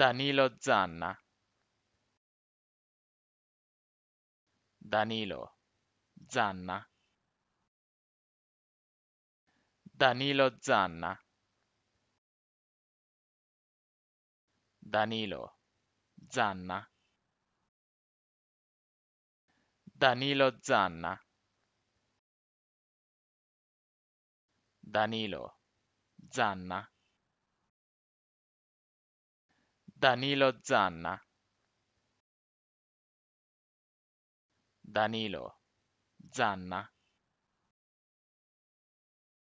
Danilo Zanna Danilo Zanna Danilo Zanna Danilo Zanna Danilo Zanna Danilo Zanna Danilo Zanna Danilo Zanna